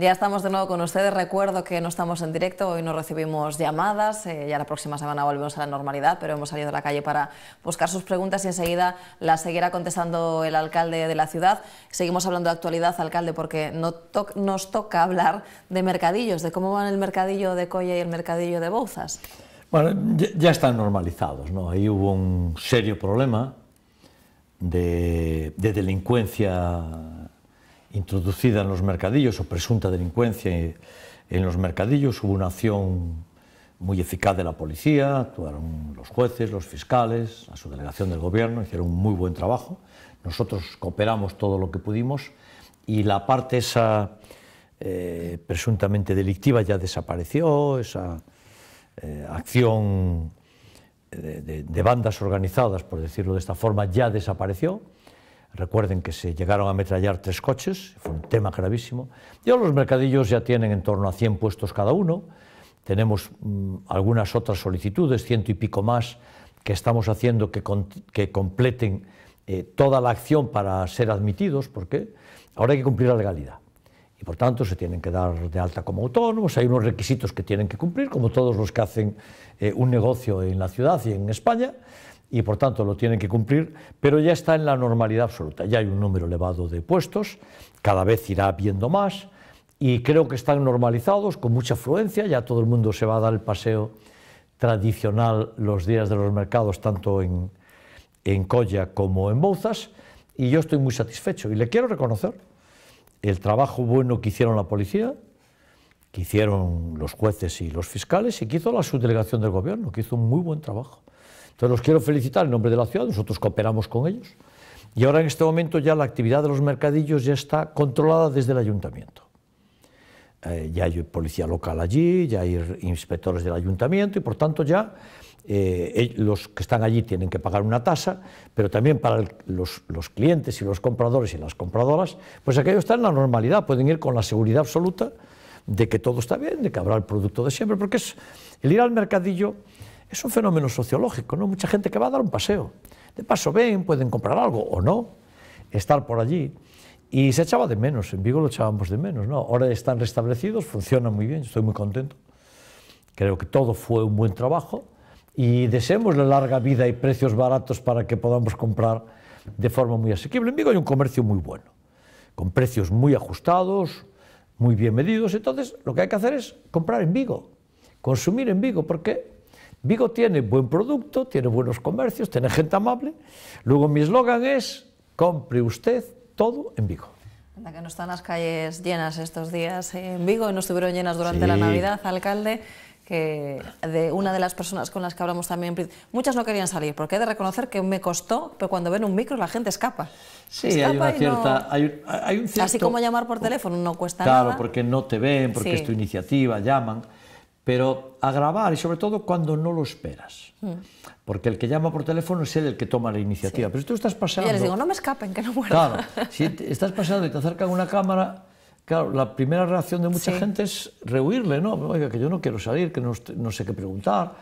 Ya estamos de nuevo con ustedes. Recuerdo que no estamos en directo, hoy no recibimos llamadas. Eh, ya la próxima semana volvemos a la normalidad, pero hemos salido a la calle para buscar sus preguntas y enseguida las seguirá contestando el alcalde de la ciudad. Seguimos hablando de actualidad, alcalde, porque nos toca hablar de mercadillos, de cómo van el mercadillo de Colla y el mercadillo de Bouzas. Bueno, ya están normalizados, ¿no? Ahí hubo un serio problema de delincuencia introducida en los mercadillos o presunta delincuencia en los mercadillos. Hubo una acción muy eficaz de la policía, actuaron los jueces, los fiscales, la subdelegación del gobierno, hicieron un muy buen trabajo. Nosotros cooperamos todo lo que pudimos y la parte esa eh, presuntamente delictiva ya desapareció, esa eh, acción eh, de bandas organizadas, por decirlo de esta forma, ya desapareció. Recuerden que se llegaron a ametrallar tres coches, fue un tema gravísimo. Ya los mercadillos ya tienen en torno a 100 puestos cada uno. Tenemos mm, algunas otras solicitudes, ciento y pico más, que estamos haciendo que, completen eh, toda la acción para ser admitidos, porque ahora hay que cumplir la legalidad. Y por tanto se tienen que dar de alta como autónomos, hay unos requisitos que tienen que cumplir, como todos los que hacen eh, un negocio en la ciudad y en España y por tanto lo tienen que cumplir, pero ya está en la normalidad absoluta. Ya hay un número elevado de puestos, cada vez irá habiendo más y creo que están normalizados con mucha afluencia, ya todo el mundo se va a dar el paseo tradicional los días de los mercados, tanto en, en Colla como en Bouzas, y yo estoy muy satisfecho y le quiero reconocer el trabajo bueno que hicieron la policía, que hicieron los jueces y los fiscales y que hizo la subdelegación del gobierno, que hizo un muy buen trabajo. Entonces los quiero felicitar en nombre de la ciudad, nosotros cooperamos con ellos. Y ahora en este momento ya la actividad de los mercadillos ya está controlada desde el ayuntamiento. Eh, ya hay policía local allí, ya hay inspectores del ayuntamiento y por tanto ya eh, los que están allí tienen que pagar una tasa, pero también para los, los, clientes y los compradores y las compradoras, pues aquello está en la normalidad, pueden ir con la seguridad absoluta de que todo está bien, de que habrá el producto de siempre, porque es, el ir al mercadillo es un fenómeno sociológico, ¿no? Mucha gente que va a dar un paseo. De paso ven, pueden comprar algo o no, estar por allí. Y se echaba de menos, en Vigo lo echábamos de menos, ¿no? Ahora están restablecidos, funciona muy bien, estoy muy contento. Creo que todo fue un buen trabajo y deseemos la larga vida y precios baratos para que podamos comprar de forma muy asequible. En Vigo hay un comercio muy bueno, con precios muy ajustados, muy bien medidos. Entonces, lo que hay que hacer es comprar en Vigo, consumir en Vigo, porque Vigo tiene buen producto, tiene buenos comercios, tiene gente amable. Luego mi eslogan es, compre usted todo en Vigo. que no están las calles llenas estos días en Vigo, no estuvieron llenas durante la Navidad, alcalde, que de una de las personas con las que hablamos también, muchas no querían salir, porque he de reconocer que me costó, pero cuando ven un micro la gente escapa. Sí, hay cierto... Así como llamar por teléfono no cuesta nada. Claro, porque no te ven, porque es tu iniciativa, llaman pero a grabar y sobre todo cuando no lo esperas. Hmm. Porque el que llama por teléfono es el que toma la iniciativa. Pero tú estás pasando... Y les digo, no me escapen, que no mueran. Claro, si estás pasando y te acercan una cámara, la primera reacción de mucha gente es rehuirle, ¿no? Oiga, que yo no quiero salir, que no, sé qué preguntar.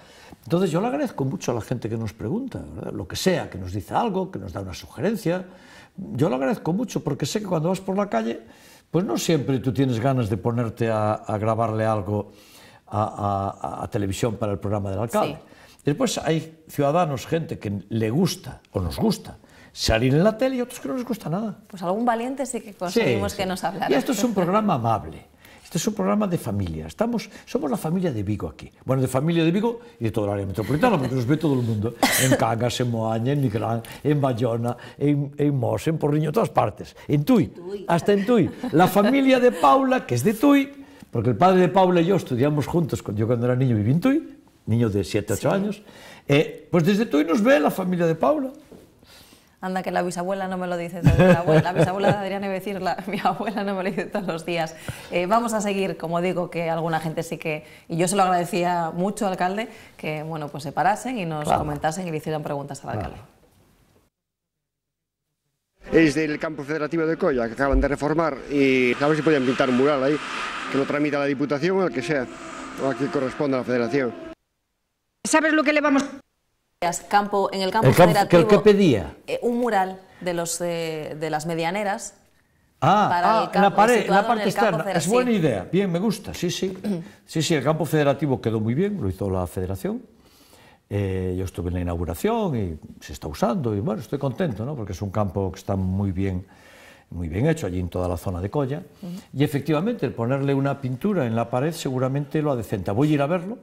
Entonces yo le agradezco mucho a la gente que nos pregunta, ¿verdad? lo que sea, que nos dice algo, que nos da una sugerencia. Yo lo agradezco mucho porque sé que cuando vas por la calle, pues no siempre tú tienes ganas de ponerte a, a grabarle algo a, a, a televisión para el programa del alcalde. Sí. Después hai ciudadanos, gente que le gusta o nos gusta salir en la tele y otros que no les gusta nada. Pues algún valiente sí que conseguimos sí, sí. que nos hablara. Y esto es un programa amable. Este es un programa de familia. Estamos, somos la familia de Vigo aquí. Bueno, de familia de Vigo y de toda la área metropolitana, porque nos ve todo el mundo. En Cangas, en Moaña, en Nigrán, en Bayona, en, en Mos, en Porriño, en todas partes. En Tui, hasta en Tui. La familia de Paula, que es de Tui, Porque el padre de Paula y yo estudiamos juntos, yo cuando era niño viví en niño de 7, 8 años. Eh, pues desde Tuy nos ve la familia de Paula. Anda, que la bisabuela no me lo dice La, abuela, la bisabuela de Adrián decir, mi abuela no me lo dice todos los días. Eh, vamos a seguir, como digo, que alguna gente sí que, y yo se lo agradecía mucho, al alcalde, que bueno, pues se parasen y nos comentasen y le hicieran preguntas al alcalde es del campo federativo de Colla, que acaban de reformar y a ver si podían pintar un mural ahí, que lo tramita la Diputación o el que sea, o a quien corresponda a la Federación. ¿Sabes lo que le vamos campo En el campo, federativo... ¿Qué pedía? Eh, un mural de, los, eh, de las medianeras Ah, para ah, el campo, la, pared, la parte externa. Es buena idea. Bien, me gusta. Sí, sí. Sí, sí, el campo federativo quedó muy bien, lo hizo la federación. Eh, yo estuve en la inauguración y se está usando y bueno, estoy contento, porque es un campo que está muy bien, muy bien hecho allí en toda la zona de Colla. Y efectivamente, el ponerle una pintura en la pared seguramente lo adecenta. Voy a ir a verlo,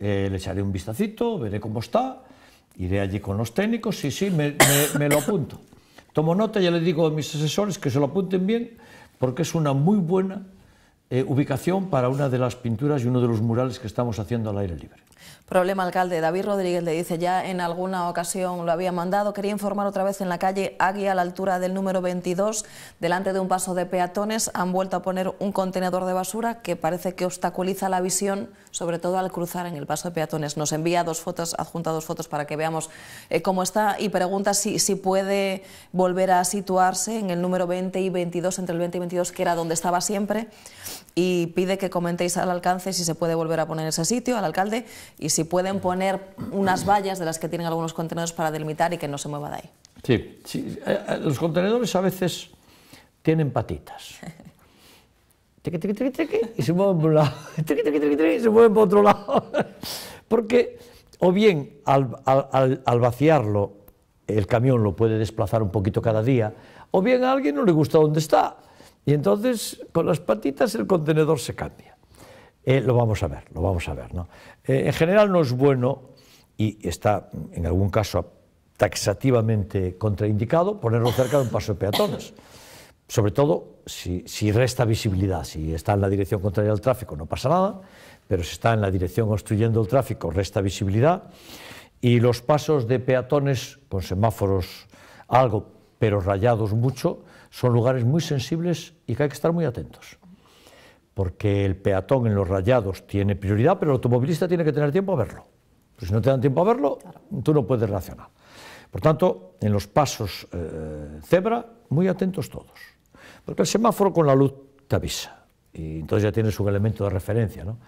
eh, le echaré un vistacito, veré cómo está, iré allí con los técnicos, y sí, me, lo apunto. Tomo nota, ya le digo a mis asesores que se lo apunten bien, porque es una muy buena eh, ubicación para una de las pinturas y uno de los murales que estamos haciendo al aire libre. Problema alcalde David Rodríguez le dice, ya en alguna ocasión lo había mandado, quería informar otra vez en la calle Águia a la altura del número 22, delante de un paso de peatones, han vuelto a poner un contenedor de basura que parece que obstaculiza la visión, sobre todo al cruzar en el paso de peatones. Nos envía dos fotos, adjunta dos fotos para que veamos eh, cómo está y pregunta si, si puede volver a situarse en el número 20 y 22, entre el 20 y 22, que era donde estaba siempre y pide que comentéis al alcance si se puede volver a poner ese sitio, al alcalde, y si pueden poner unas vallas de las que tienen algunos contenedores para delimitar y que no se mueva de ahí. Sí, eh, eh, los contenedores a veces tienen patitas. y se mueven por un lado, y se mueven por otro lado. Porque o bien al, al vaciarlo el camión lo puede desplazar un poquito cada día, o bien a alguien no le gusta dónde está y entonces con las patitas el contenedor se cambia. Eh, lo vamos a ver, lo vamos a ver. Eh, en general no es bueno y está en algún caso taxativamente contraindicado ponerlo cerca de un paso de peatones. Sobre todo si, resta visibilidad, si está en la dirección contraria al tráfico no pasa nada, pero si está en la dirección construyendo el tráfico resta visibilidad y los pasos de peatones con semáforos algo pero rayados mucho, son lugares muy sensibles y que hay que estar muy atentos. Porque el peatón en los rayados tiene prioridad, pero el automovilista tiene que tener tiempo a verlo. Pues si no te dan tiempo a verlo, tú no puedes reaccionar. Por tanto, en los pasos eh, cebra, muy atentos todos. Porque el semáforo con la luz te avisa. Y entonces ya tienes un elemento de referencia, ¿no?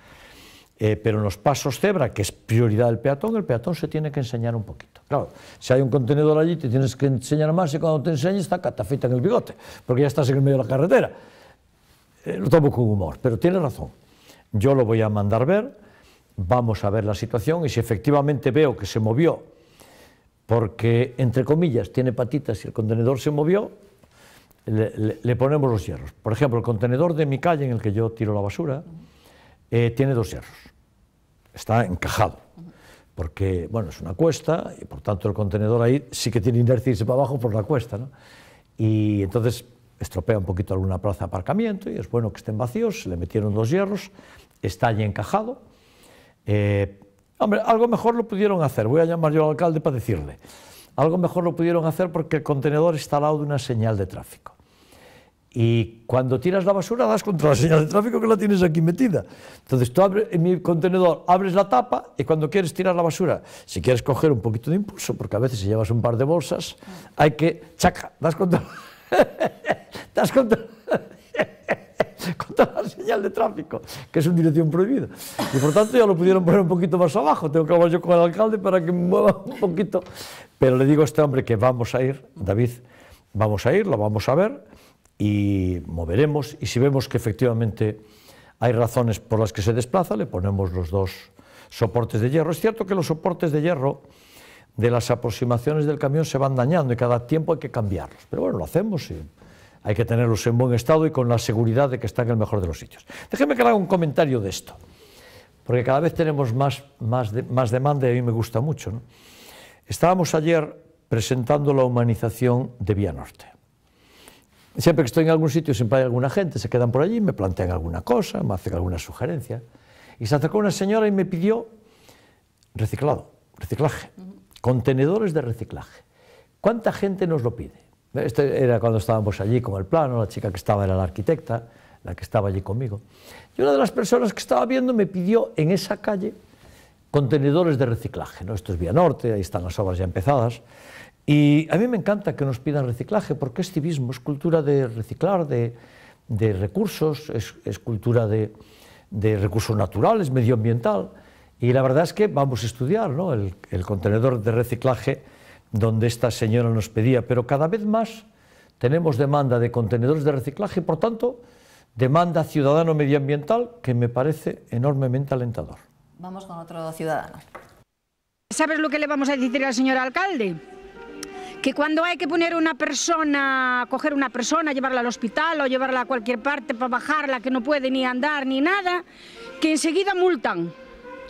Eh, pero en los pasos cebra, que es prioridad del peatón, el peatón se tiene que enseñar un poquito. Claro, si hay un contenedor allí te tienes que enseñar más y cuando te enseñes está catafita en el bigote, porque ya estás en el medio de la carretera. Eh, lo tomo con humor, pero tiene razón. Yo lo voy a mandar ver, vamos a ver la situación y si efectivamente veo que se movió, porque entre comillas tiene patitas y el contenedor se movió, le ponemos los hierros. Por ejemplo, el contenedor de mi calle en el que yo tiro la basura, eh, tiene dos hierros. Está encajado. Porque, bueno, es una cuesta y por tanto el contenedor ahí sí que tiene inercia y se abajo por la cuesta, ¿no? Y entonces estropea un poquito alguna plaza de aparcamiento y es bueno que estén vacíos, le metieron dos hierros, está allí encajado. Eh, hombre, algo mejor lo pudieron hacer, voy a llamar yo al alcalde para decirle. Algo mejor lo pudieron hacer porque el contenedor está al lado de una señal de tráfico. Y cuando tiras la basura das contra la señal de tráfico que la tienes aquí metida. Entonces tú abres en mi contenedor, abres la tapa y cuando quieres tirar la basura, si quieres coger un poquito de impulso, porque a veces si llevas un par de bolsas, hay que, chaca, das contra, das contra, contra la señal de tráfico, que es un dirección prohibida. Y por tanto ya lo pudieron poner un poquito más abajo, tengo que hablar yo con el alcalde para que mueva un poquito. Pero le digo a este hombre que vamos a ir, David, vamos a ir, lo vamos a ver y moveremos y si vemos que efectivamente hay razones por las que se desplaza, le ponemos los dos soportes de hierro. Es cierto que los soportes de hierro de las aproximaciones del camión se van dañando y cada tiempo hay que cambiarlos. Pero bueno, lo hacemos y hay que tenerlos en buen estado y con la seguridad de que están en el mejor de los sitios. Déjeme que haga un comentario de esto, porque cada vez tenemos más, más, más demanda y a mí me gusta mucho. Estábamos ayer presentando la humanización de Vía Norte. Siempre que estoy en algún sitio, siempre hay alguna gente, se quedan por allí, me plantean alguna cosa, me hacen alguna sugerencia. Y se acercó una señora y me pidió reciclado, reciclaje, contenedores de reciclaje. ¿Cuánta gente nos lo pide? Este era cuando estábamos allí con el plano, la chica que estaba era la arquitecta, la que estaba allí conmigo. Y una de las personas que estaba viendo me pidió en esa calle contenedores de reciclaje. ¿no? Esto es Vía Norte, ahí están las obras ya empezadas. Y a mí me encanta que nos pidan reciclaje, porque es civismo, es cultura de reciclar, de, de recursos, es, cultura de, de, recursos naturales, medioambiental. Y la verdad es que vamos a estudiar ¿no? el, el, contenedor de reciclaje donde esta señora nos pedía, pero cada vez más tenemos demanda de contenedores de reciclaje, por tanto, demanda ciudadano medioambiental que me parece enormemente alentador. Vamos con otro ciudadano. ¿Sabes lo que le vamos a decir al señor alcalde? que cuando hay que poner una persona, coger una persona, llevarla al hospital o llevarla a cualquier parte para bajarla, que no puede ni andar ni nada, que enseguida multan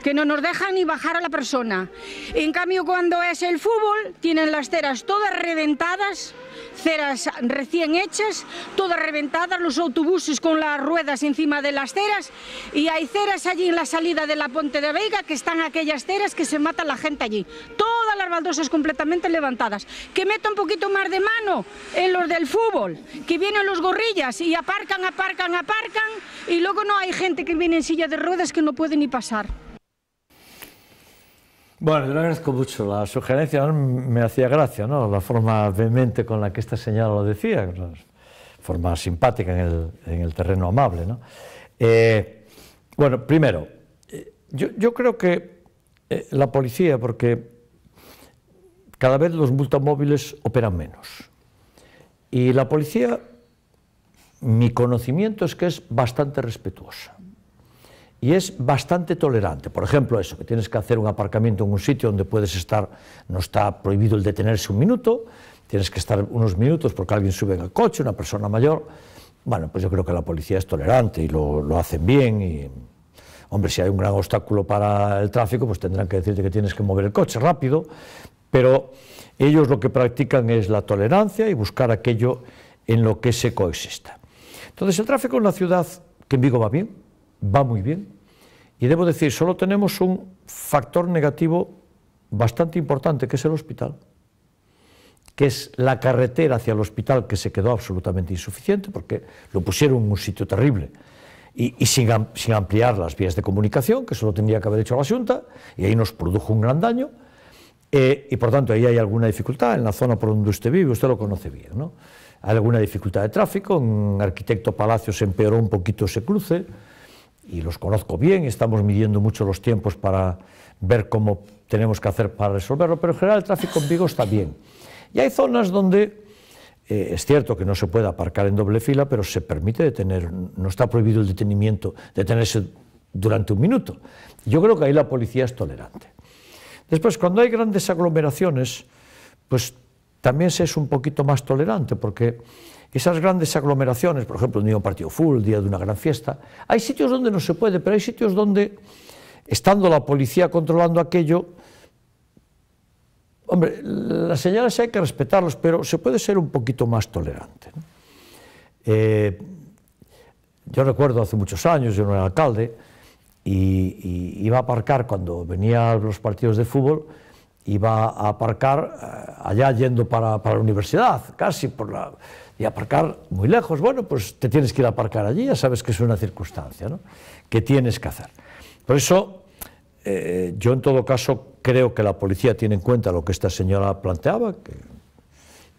que no nos dejan ni bajar a la persona. En cambio, cuando es el fútbol, tienen las ceras todas reventadas, ceras recién hechas, todas reventadas, los autobuses con las ruedas encima de las ceras, y hay ceras allí en la salida de la Ponte de Vega, que están aquellas ceras que se mata la gente allí. Todas las baldosas completamente levantadas. Que meta un poquito más de mano en los del fútbol, que vienen los gorrillas y aparcan, aparcan, aparcan, y luego no hay gente que viene en silla de ruedas que no puede ni pasar. Bueno, yo le agradezco mucho la sugerencia, me hacía gracia, ¿no? La forma vehemente con la que esta señora lo decía, forma simpática en el, terreno amable, ¿no? Eh, bueno, primero, eh, yo, creo que eh, la policía, porque cada vez los multamóviles operan menos. Y la policía, mi conocimiento es que es bastante respetuosa y es bastante tolerante. Por ejemplo, eso, que tienes que hacer un aparcamiento en un sitio donde puedes estar, no está prohibido el detenerse un minuto, tienes que estar unos minutos porque alguien sube en el coche, una persona mayor. Bueno, pues yo creo que la policía es tolerante y lo, lo hacen bien. Y, hombre, si hay un gran obstáculo para el tráfico, pues tendrán que decirte que tienes que mover el coche rápido. Pero ellos lo que practican es la tolerancia y buscar aquello en lo que se coexista. Entonces, el tráfico en la ciudad, que en Vigo va bien, va muy bien. Y debo decir, solo tenemos un factor negativo bastante importante, que es el hospital, que es la carretera hacia el hospital que se quedó absolutamente insuficiente porque lo pusieron en un sitio terrible y, sin, ampliar las vías de comunicación, que solo tendría que haber hecho la Junta, y ahí nos produjo un gran daño. Eh, y por tanto, ahí hay alguna dificultad en la zona por donde usted vive, usted lo conoce bien. ¿no? Hay alguna dificultad de tráfico, un Arquitecto Palacio se empeoró un poquito ese cruce y los conozco bien, estamos midiendo mucho los tiempos para ver cómo tenemos que hacer para resolverlo, pero en general el tráfico en Vigo está bien. Y hay zonas donde eh, es cierto que no se puede aparcar en doble fila, pero se permite detener, no está prohibido el detenimiento, detenerse durante un minuto. Yo creo que ahí la policía es tolerante. Después, cuando hay grandes aglomeraciones, pues también se es un poquito más tolerante, porque esas grandes aglomeraciones, por ejemplo, un día un partido full, el día de una gran fiesta, hay sitios donde no se puede, pero hay sitios donde, estando la policía controlando aquello, hombre, las señales hay que respetarlos, pero se puede ser un poquito más tolerante. Eh, yo recuerdo hace muchos años, yo no era alcalde, y, iba a aparcar cuando venía los partidos de fútbol, iba a aparcar eh, allá yendo para la universidad, casi por la y aparcar muy lejos, bueno, pues te tienes que ir a aparcar allí, ya sabes que es una circunstancia, ¿no? Que tienes que hacer. Por eso, eh, yo en todo caso creo que la policía tiene en cuenta lo que esta señora planteaba, que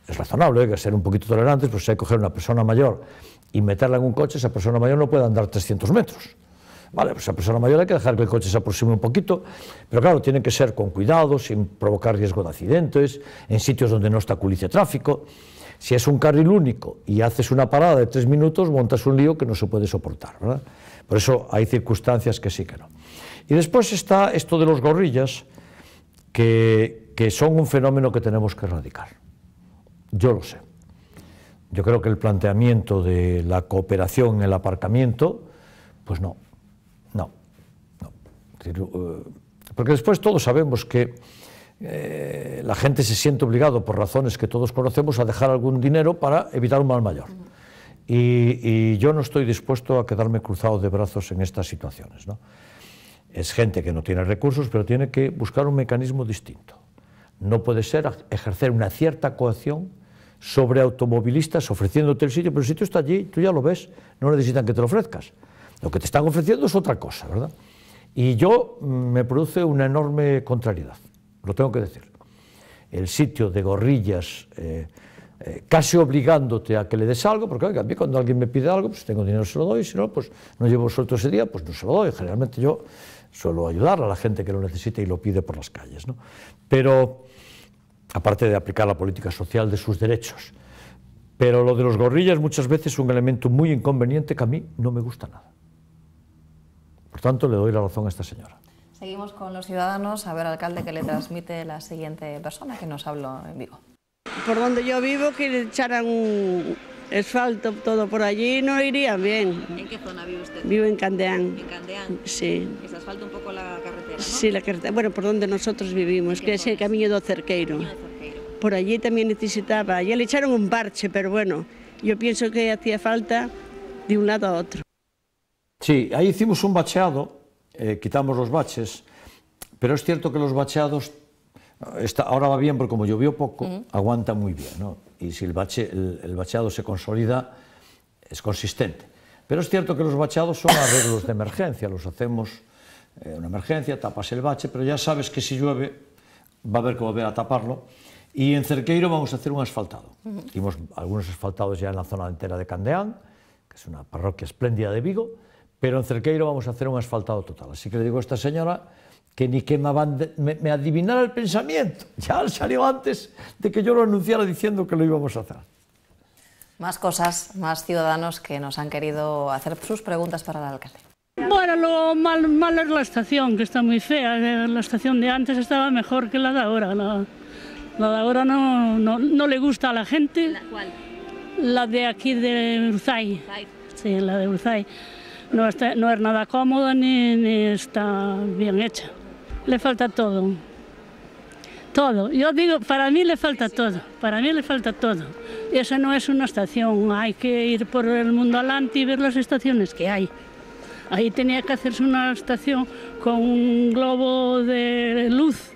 es razonable, hay que ser un poquito tolerantes, pues si hay que coger una persona mayor y meterla en un coche, esa persona mayor no puede andar 300 metros. Vale, pues a persona mayor hay que dejar que el coche se aproxime un poquito, pero claro, tiene que ser con cuidado, sin provocar riesgo de accidentes, en sitios donde no está culicia tráfico. Si es un carril único y haces una parada de tres minutos, montas un lío que no se puede soportar. Por eso hay circunstancias que sí que no. Y después está esto de los gorrillas, que, son un fenómeno que tenemos que erradicar. Yo lo sé. Yo creo que el planteamiento de la cooperación en el aparcamiento, pues no, no, no. Eh, porque después todos sabemos que eh, la gente se siente obligado, por razones que todos conocemos, a dejar algún dinero para evitar un mal mayor. Y, yo no estoy dispuesto a quedarme cruzado de brazos en estas situaciones. Es gente que no tiene recursos, pero tiene que buscar un mecanismo distinto. No puede ser ejercer una cierta coacción sobre automovilistas ofreciéndote el sitio, pero si tú estás allí, tú ya lo ves, no necesitan que te lo ofrezcas. Lo que te están ofreciendo es otra cosa, ¿verdad? Y yo mm, me produce una enorme contrariedad lo tengo que decir. El sitio de gorrillas, eh, eh, casi obligándote a que le des algo, porque a mí cuando alguien me pide algo, pues si tengo dinero se lo doy, si no, pues no llevo suelto ese día, pues no se lo doy. Generalmente yo suelo ayudar a la gente que lo necesita y lo pide por las calles. Pero, aparte de aplicar la política social de sus derechos, pero lo de los gorrillas muchas veces es un elemento muy inconveniente que a mí no me gusta nada. Por tanto, le doy la razón a esta señora. Seguimos con los ciudadanos. A ver, alcalde, que le transmite la siguiente persona que nos habló en vivo. Por donde yo vivo, que le echaran un asfalto todo por allí, no iría bien. ¿En qué zona vive usted? Vivo en Candeán. ¿En Candeán? Sí. Es asfalto un poco la carretera, ¿no? Sí, la carretera. Bueno, por donde nosotros vivimos, que es el Camino de Cerqueiro. Por allí también necesitaba. Ya le echaron un parche, pero bueno, yo pienso que hacía falta de un lado a otro. Sí, ahí hicimos un bacheado eh, quitamos los baches, pero es cierto que los bacheados, está, ahora va bien porque como llovió poco, uh -huh. aguanta muy bien, ¿no? Y si el, bache, el, el, bacheado se consolida, es consistente. Pero es cierto que los bacheados son arreglos de emergencia, los hacemos eh, una emergencia, tapas el bache, pero ya sabes que si llueve va a haber que volver a taparlo. Y en Cerqueiro vamos a hacer un asfaltado. Uh -huh. Hicimos algunos asfaltados ya en la zona entera de Candeán, que es una parroquia espléndida de Vigo, pero en Cerqueiro vamos a hacer un asfaltado total. Así que le digo a esta señora que ni que me, adivinara el pensamiento. Ya salió antes de que yo lo anunciara diciendo que lo íbamos a hacer. Más cosas, más ciudadanos que nos han querido hacer sus preguntas para el alcalde. Bueno, lo mal, es la estación, que está muy fea. Eh, la estación de antes estaba mejor que la de ahora. La, de ahora no, no, le gusta a la gente. ¿La cuál? La de aquí de Urzay. Sí, la de Urzay no, es nada cómodo ni, está bien hecha. Le falta todo. Todo. Yo digo, para mí le falta todo. Para mí le falta todo. Eso no es una estación. Hay que ir por el mundo adelante y ver las estaciones que hay. Ahí tenía que hacerse una estación con un globo de luz.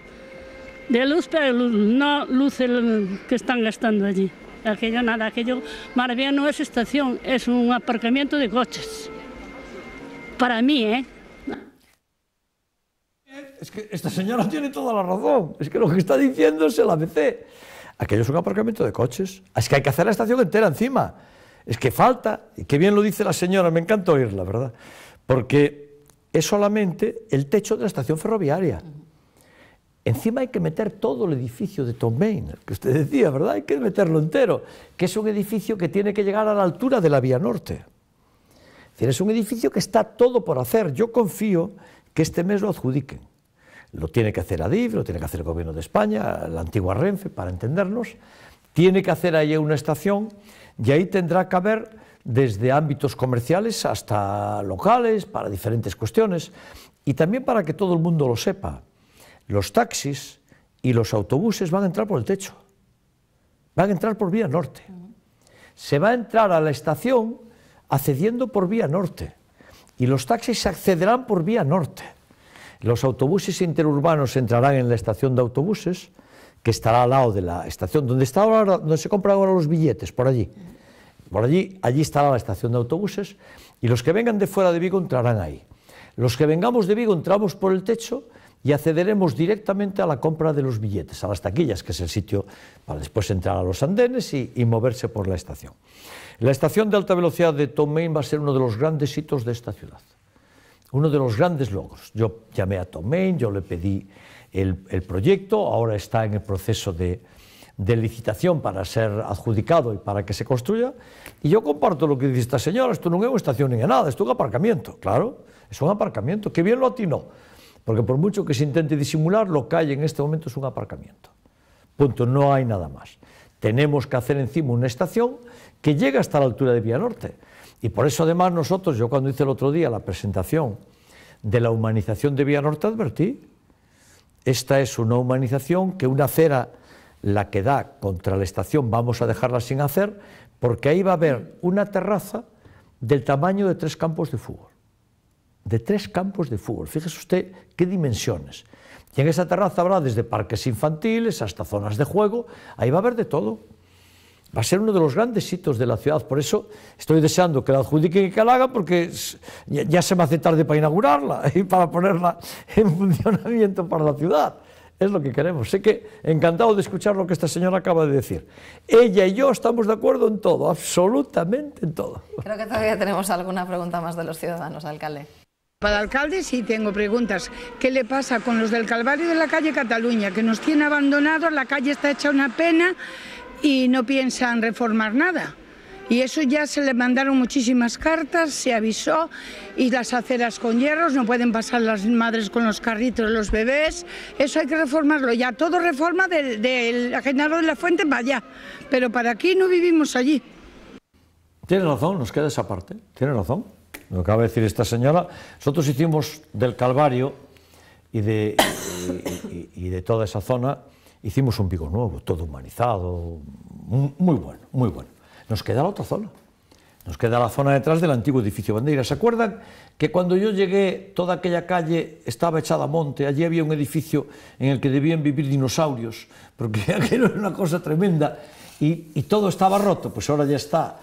De luz, pero no luz que están gastando allí. Aquello nada, aquello más no es estación, es un aparcamiento de coches para mí, ¿eh? Es que esta señora tiene toda la razón. Es que lo que está diciendo es el ABC. Aquello es un aparcamiento de coches. Es que hay que hacer la estación entera encima. Es que falta, y qué bien lo dice la señora, me encanta oírla, ¿verdad? Porque es solamente el techo de la estación ferroviaria. Encima hay que meter todo el edificio de Tom Main, que usted decía, ¿verdad? Hay que meterlo entero, que es un edificio que tiene que llegar a la altura de la Vía Norte. ...es un edificio que está todo por hacer. Yo confío que este mes lo adjudiquen. Lo tiene que hacer Adif, lo tiene que hacer el Gobierno de España, la antigua Renfe, para entendernos. Tiene que hacer ahí una estación y ahí tendrá que haber desde ámbitos comerciales hasta locales, para diferentes cuestiones. Y también para que todo el mundo lo sepa, los taxis y los autobuses van a entrar por el techo, van a entrar por vía norte. Se va a entrar a la estación accediendo por vía norte. Y los taxis accederán por vía norte. Los autobuses interurbanos entrarán en la estación de autobuses, que estará al lado de la estación, donde, se compran ahora los billetes, por allí. Por allí, allí estará la estación de autobuses, y los que vengan de fuera de Vigo entrarán ahí. Los que vengamos de Vigo entramos por el techo y accederemos directamente a la compra de los billetes, a las taquillas, que es el sitio para después entrar a los andenes y, moverse por la estación. La estación de alta velocidad de Tomain va a ser uno de los grandes hitos de esta ciudad, uno de los grandes logros. Yo llamé a Tomain, yo le pedí el, proyecto, ahora está en el proceso de, licitación para ser adjudicado y para que se construya, y yo comparto lo que dice esta señora, esto no es una estación ni nada, esto es un aparcamiento, claro, es un aparcamiento, que bien lo atinó, porque por mucho que se intente disimular, lo que hay en este momento es un aparcamiento. Punto, no hay nada más. Tenemos que hacer encima una estación que llegue hasta la altura de Vía Norte. Y por eso además nosotros, yo cuando hice el otro día la presentación de la humanización de Vía Norte, advertí, esta es una humanización que una acera, la que da contra la estación, vamos a dejarla sin hacer, porque ahí va a haber una terraza del tamaño de tres campos de fútbol de tres campos de fútbol. Fíjese usted qué dimensiones. Y en esa terraza habrá desde parques infantiles hasta zonas de juego, ahí va a haber de todo. Va a ser uno de los grandes hitos de la ciudad, por eso estoy deseando que la adjudiquen y que la hagan, porque ya se me hace tarde para inaugurarla y para ponerla en funcionamiento para la ciudad. Es lo que queremos. Sé que encantado de escuchar lo que esta señora acaba de decir. Ella y yo estamos de acuerdo en todo, absolutamente en todo. Creo que todavía tenemos alguna pregunta más de los ciudadanos, alcalde. Para el alcalde sí tengo preguntas. ¿Qué le pasa con los del Calvario de la calle Cataluña? Que nos tiene abandonados, la calle está hecha una pena y no piensan reformar nada. Y eso ya se le mandaron muchísimas cartas, se avisó, y las aceras con hierros, no pueden pasar las madres con los carritos, los bebés, eso hay que reformarlo ya. Todo reforma del, del de la Fuente va allá, pero para aquí no vivimos allí. Tiene razón, nos queda esa parte, tiene razón. Lo acaba de decir esta señora. Nosotros hicimos del Calvario y de, y, de toda esa zona, hicimos un pico nuevo, todo humanizado, muy bueno, muy bueno. Nos queda la otra zona. Nos queda la zona detrás del antiguo edificio Bandeira. ¿Se acuerdan que cuando yo llegué toda aquella calle estaba echada a monte? Allí había un edificio en el que debían vivir dinosaurios, porque aquello era una cosa tremenda y, y todo estaba roto. Pues ahora ya está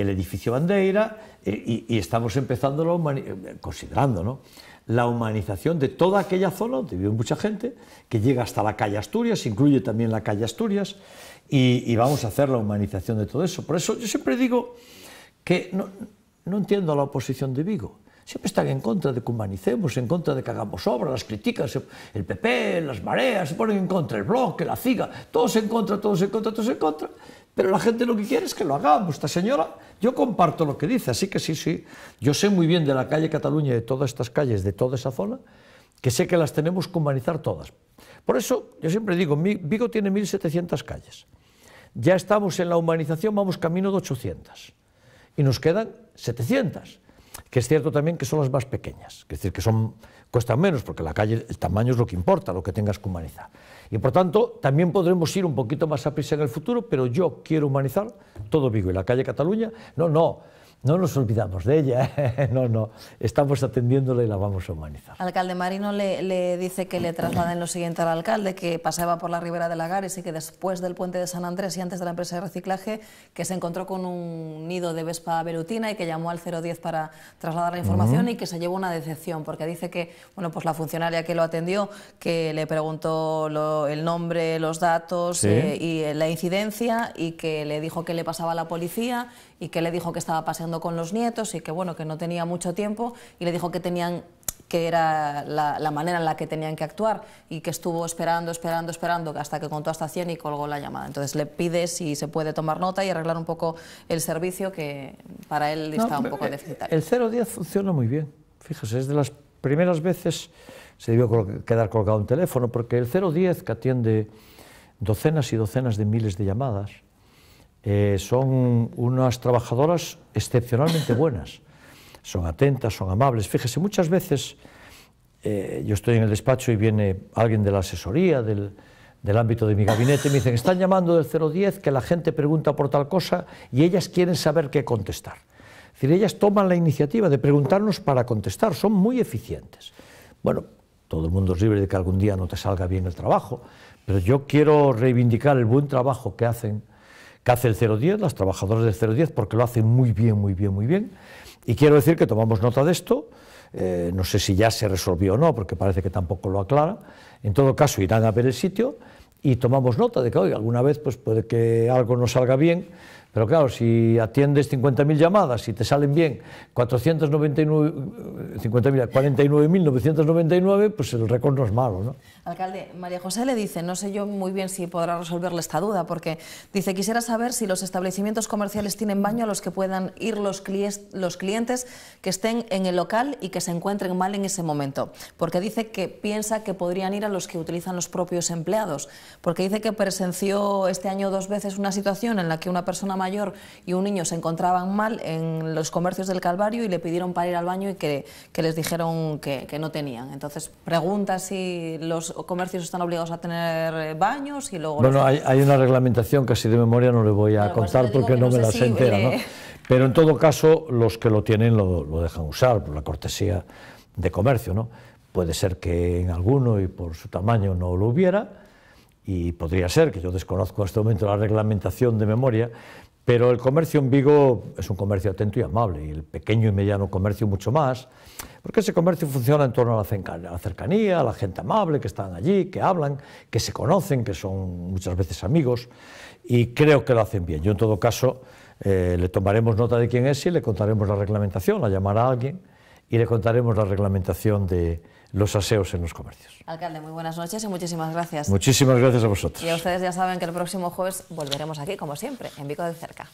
el edificio Bandeira eh, y, estamos empezando, la eh, considerando, ¿no? la humanización de toda aquella zona donde vive mucha gente, que llega hasta la calle Asturias, incluye también la calle Asturias, y, vamos a hacer la humanización de todo eso. Por eso yo siempre digo que no, entiendo a la oposición de Vigo. Siempre están en contra de que humanicemos, en contra de que hagamos obras, las críticas, el PP, las mareas, se ponen en contra, el bloque, la CIGA, todos en contra, todos en contra, todos en contra. Pero la gente lo que quiere es que lo hagamos. Esta señora, yo comparto lo que dice, así que sí, sí. Yo sé muy bien de la calle Cataluña de todas estas calles, de toda esa zona, que sé que las tenemos que humanizar todas. Por eso, yo siempre digo, Vigo tiene 1.700 calles. Ya estamos en la humanización, vamos camino de 800. Y nos quedan 700, que es cierto también que son las más pequeñas, es decir, que son cuesta menos, porque la calle, el tamaño es lo que importa, lo que tengas que humanizar. Y por tanto, también podremos ir un poquito más a prisa en el futuro, pero yo quiero humanizar todo Vigo y la calle Cataluña. No, no, no nos olvidamos de ella, ¿eh? no, no, estamos atendiéndola y la vamos a humanizar. Alcalde Marino le, dice que le trasladen lo siguiente al alcalde, que pasaba por la ribera de Lagares y que después del puente de San Andrés y antes de la empresa de reciclaje, que se encontró con un nido de vespa Berutina y que llamó al 010 para trasladar la información y que se llevó una decepción, porque dice que bueno, pues la funcionaria que lo atendió, que le preguntó el nombre, los datos eh, y eh, la incidencia y que le dijo que le pasaba a la policía y que le dijo que estaba pasando con los nietos y que bueno, que no tenía mucho tiempo y le dijo que tenían que era la, manera en la que tenían que actuar y que estuvo esperando, esperando, esperando hasta que contó hasta 100 y colgó la llamada. Entonces le pide si se puede tomar nota y arreglar un poco el servicio que para él está un poco eh, deficiente El 010 funciona muy bien. Fíjese, es de las primeras veces se debió quedar colgado un teléfono porque el 010 que atiende docenas y docenas de miles de llamadas eh, son unas trabajadoras excepcionalmente buenas, son atentas, son amables. Fíjese, muchas veces eh, yo estoy en el despacho y viene alguien de la asesoría, del, ámbito de mi gabinete, y me dicen, están llamando del 010 que la gente pregunta por tal cosa y ellas quieren saber qué contestar. Es decir, ellas toman la iniciativa de preguntarnos para contestar, son muy eficientes. Bueno, todo el mundo es libre de que algún día no te salga bien el trabajo, pero yo quiero reivindicar el buen trabajo que hacen que hace el 010, las trabajadoras del 010, porque lo hacen muy bien, muy bien, muy bien. Y quiero decir que tomamos nota de esto, eh, no sé si ya se resolvió o no, porque parece que tampoco lo aclara. En todo caso, irán a ver el sitio y tomamos nota de que hoy alguna vez pues, puede que algo no salga bien, pero claro, si atiendes 50.000 llamadas, y te salen bien 49.999, pues el récord no es malo, ¿no? Alcalde, María José le dice, no sé yo muy bien si podrá resolverle esta duda, porque dice, quisiera saber si los establecimientos comerciales tienen baño a los que puedan ir los, clientes, los clientes que estén en el local y que se encuentren mal en ese momento, porque dice que piensa que podrían ir a los que utilizan los propios empleados, porque dice que presenció este año dos veces una situación en la que una persona mayor y un niño se encontraban mal en los comercios del Calvario y le pidieron para ir al baño y que, que les dijeron que, no tenían. Entonces, pregunta si los comercios están obligados a tener eh, baños y luego... Bueno, hay, una reglamentación casi de memoria, no le voy a pues contar porque no, me la sé entera, ¿no? Pero en todo caso, los que lo tienen lo, lo dejan usar por la cortesía de comercio, ¿no? Puede ser que en alguno y por su tamaño no lo hubiera, y podría ser, que yo desconozco en este momento la reglamentación de memoria, pero el comercio en Vigo es un comercio atento y amable, y el pequeño y mediano comercio mucho más, porque ese comercio funciona en torno a la cercanía, a la gente amable que están allí, que hablan, que se conocen, que son muchas veces amigos, y creo que lo hacen bien. Yo en todo caso eh, le tomaremos nota de quién es y le contaremos la reglamentación, la llamará a alguien y le contaremos la reglamentación de, los aseos en los comercios. Alcalde, muy buenas noches y muchísimas gracias. Muchísimas gracias a vosotros. Y a ustedes ya saben que el próximo jueves volveremos aquí, como siempre, en Vico de Cerca.